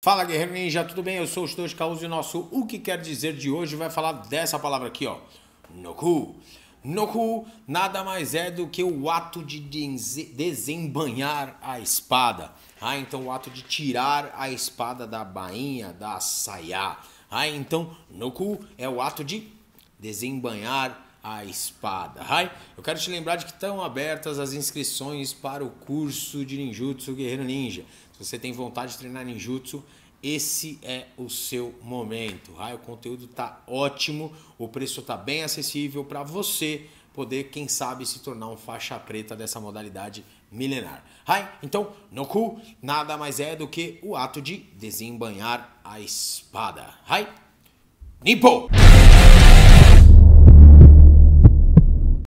Fala Guerreiro Ninja, tudo bem? Eu sou o Studio Caos e o nosso O Que Quer Dizer de hoje vai falar dessa palavra aqui, ó. Noku. Noku nada mais é do que o ato de desembanhar a espada. Ah, então o ato de tirar a espada da bainha, da saia. Ah, então Noku é o ato de desembanhar a espada. Hi, eu quero te lembrar de que estão abertas as inscrições para o curso de Ninjutsu Guerreiro Ninja. Se você tem vontade de treinar Ninjutsu, esse é o seu momento. Hi, o conteúdo está ótimo, o preço está bem acessível para você poder, quem sabe, se tornar um faixa preta dessa modalidade milenar. Hi, então, no cu, nada mais é do que o ato de desembanhar a espada. Hi, Nippo!